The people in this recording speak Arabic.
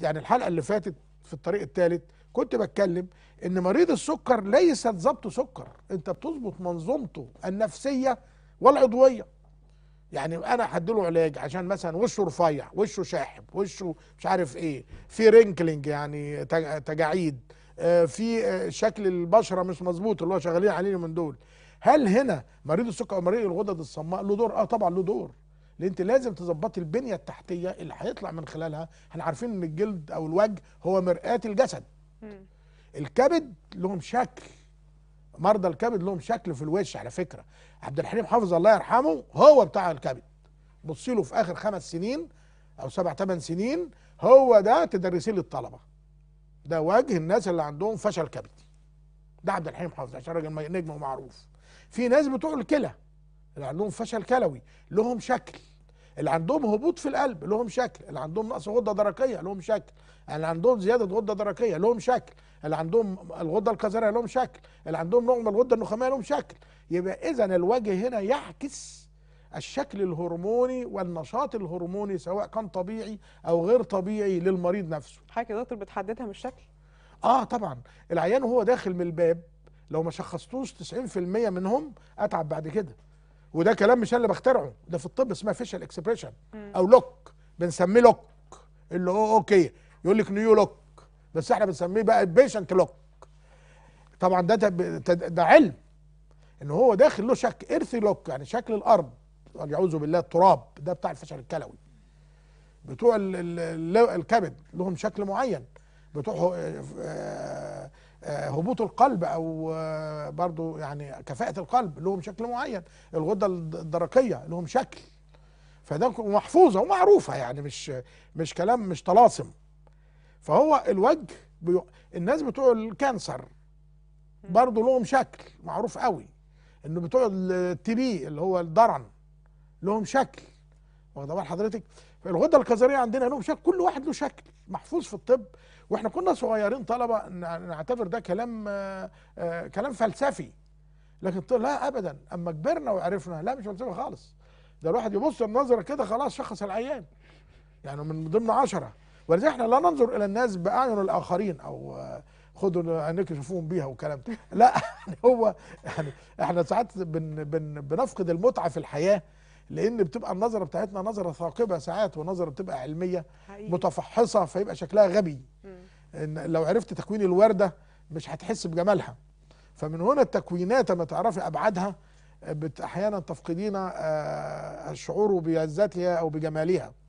يعني الحلقه اللي فاتت في الطريق الثالث كنت بتكلم ان مريض السكر ليست ضبط سكر انت بتظبط منظومته النفسيه والعضويه يعني انا هديله علاج عشان مثلا وشه رفيع وشه شاحب وشه مش عارف ايه في رينكلينج يعني تجاعيد آه، في آه، شكل البشره مش مظبوط اللي هو شغالين عليه من دول هل هنا مريض السكر او مريض الغدد الصماء له دور اه طبعا له دور لان انت لازم تظبطي البنيه التحتيه اللي هيطلع من خلالها احنا عارفين ان الجلد او الوجه هو مرآه الجسد الكبد لهم شكل مرضى الكبد لهم شكل في الوش على فكره عبد الحليم حافظ الله يرحمه هو بتاع الكبد بصي له في اخر خمس سنين او سبع ثمان سنين هو ده تدرسيه للطلبه ده وجه الناس اللي عندهم فشل كبدي ده عبد الحليم حافظ عشان راجل نجم ومعروف في ناس بتوع الكلى اللي عندهم فشل كلوي لهم شكل اللي عندهم هبوط في القلب لهم شكل اللي عندهم نقص غده درقيه لهم شكل اللي عندهم زياده غده درقيه لهم شكل اللي عندهم الغده الكظريه لهم شكل اللي عندهم نوع من الغده النخاميه لهم شكل يبقى اذا الوجه هنا يعكس الشكل الهرموني والنشاط الهرموني سواء كان طبيعي او غير طبيعي للمريض نفسه حضرتك يا دكتور بتحددها من الشكل اه طبعا العيان وهو داخل من الباب لو ما شخصتوش 90% منهم اتعب بعد كده وده كلام مش انا اللي بخترعه ده في الطب اسمها فيشل اكسبريشن او لوك بنسميه لوك اللي هو اوكي يقول لك نيو لوك بس احنا بنسميه بقى البيشنت لوك طبعا ده ده علم ان هو داخل له شك ارثي لوك يعني شكل الارض اعوذ بالله التراب ده بتاع الفشل الكلوي بتوع الكبد لهم شكل معين بتوع آه، آه، آه، هبوط القلب او آه، برضو يعني كفاءه القلب لهم شكل معين الغده الدرقيه لهم شكل فده محفوظه ومعروفه يعني مش مش كلام مش طلاسم فهو الوجه بي... الناس بتوع الكانسر برضو لهم شكل معروف قوي انه بتوع التي بي اللي هو الدرن لهم شكل واخد بال حضرتك فالغده الكظريه عندنا لهم شكل كل واحد له شكل محفوظ في الطب واحنا كنا صغيرين طلبه نعتبر ده كلام آه، آه، كلام فلسفي لكن لا ابدا اما كبرنا وعرفنا لا مش فلسفه خالص ده الواحد يبص النظره كده خلاص شخص العيان يعني من ضمن عشرة ولذلك احنا لا ننظر الى الناس باعين الاخرين او آه، خدوا عينيك شوفوهم بيها والكلام ده لا يعني هو يعني احنا ساعات بن بن بنفقد المتعه في الحياه لان بتبقى النظره بتاعتنا نظره ثاقبه ساعات ونظره بتبقى علميه حقيقي. متفحصه فيبقى شكلها غبي إن لو عرفت تكوين الورده مش هتحس بجمالها فمن هنا التكوينات ما تعرفي ابعادها احيانا تفقدين آه، الشعور بلذتها او بجمالها